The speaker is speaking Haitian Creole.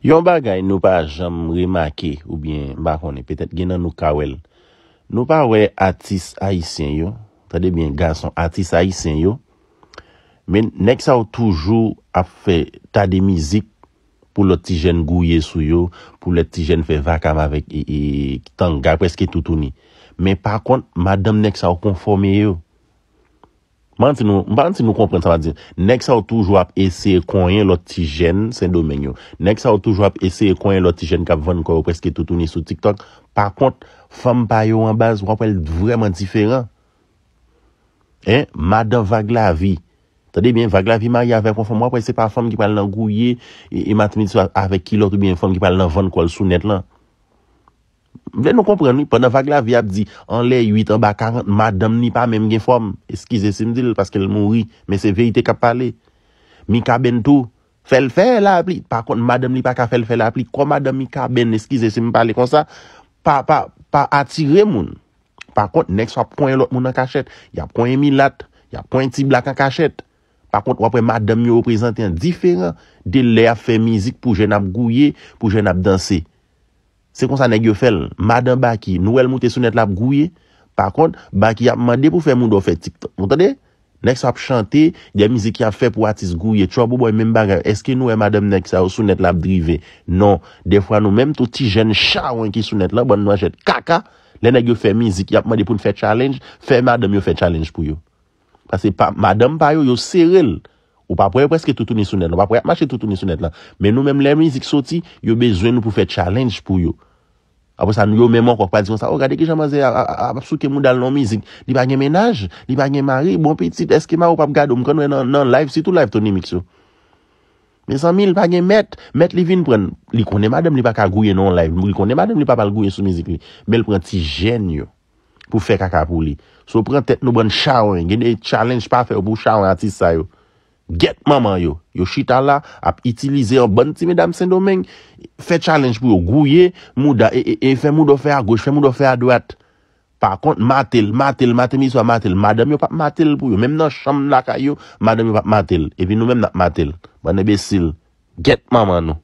Yon bagay nou pa jom remake ou bien bakone, petet genan nou kawel. Nou pa we atis aisyen yo, tade bien gason, atis aisyen yo. Men, nek sa ou toujou ap fe tade mizik pou le ti jen gouye sou yo, pou le ti jen fe vakam avek i e, e, tanga, peske toutouni. Men, pa kont, madame nek sa ou konforme yo. Mpante nou komprende sa mwen di, nek sa wotou jwap ese kwenye loti jen sen domen yo, nek sa wotou jwap ese kwenye loti jen kap ven kwa wapweske toutouni sou TikTok, par kont fom pa yo anbaz wapwel vremen diferan, he, madan vag la vi, ta dey bien, vag la vi ma yave kon fom wapweske pa fom ki pal nan gouye, e, e matmi diswa avek ki lotou bin fom ki pal nan ven kwa l sou net lan. Mwen nou kompren mi, pwè nan fag la vi ap di, an lè 8 an ba 40, madame ni pa mèm gen fòm, eskize se mdil, paske l mouri, mè se veyite kap pale, mi ka ben tou, fèl fèl la ap li, pa kont, madame ni pa ka fèl fèl la ap li, kwa madame mi ka ben, eskize se m pale kon sa, pa atire moun, pa kont, nek so ap konye lot moun an kachet, yap konye mi lat, yap konye ti blak an kachet, pa kont, wapre madame ni yo prezente an diferan de lè a fè mizik pou jen ap gouye, pou jen ap danse. Se kon sa negyo fel, madam baki, nou el moute sunet la ap gouye. Par kont, baki ap mande pou fè moun do fè tikta. Moutade? Nek sa ap chante, de mizik ya fè pou atis gouye. Troubou boy, men baga, eske nou e madam nek sa ou sunet la ap drive? Non. Defwa nou, menm touti jen chawen ki sunet la, ban nou achet kaka. Le negyo fè mizik, yap mande pou fè challenge, fè madam yo fè challenge pou yo. Pase madam pa yo, yo seril. Ou pa pouye preske toutouni sunet la, ou pa pouye apache toutouni sunet la. Men nou menm le mizik soti, yo bezwen nou pou fe challenge pou yo. Apo sa nou yo menm okwa pa diyon sa, o oh, gade ki jaman ze a apso ke moun dal nou mizik. Li pa gen menaj, li pa gen mari, bon petit, eskeman ou pa m gado m konwe nan live, si tout live toni miks yo. Men san mi, li pa gen met, met li vin pren, li konen madem li pa ka gouye nan live, li konen madem li pa pal gouye sou mizik li. Men pren ti jen yo pou fe kaka pou li. So pren tet nou bon chawen, gen de challenge pa fe ou pou chawen ati sa yo. Get maman yo. Yo shita la ap itilize yon bon ti me dam sen do men. Fè challenge pou yo. Gouye mou da. E, e, e fè mou do fè a goch. Fè mou do fè a dwat. Par kont matil. Matil. Matil mi sou a matil. Madame yo pa matil pou yo. Mem nan chom la ka yo. Madame yo pa matil. E vi nou mem nan matil. Ban e besil. Get maman yo.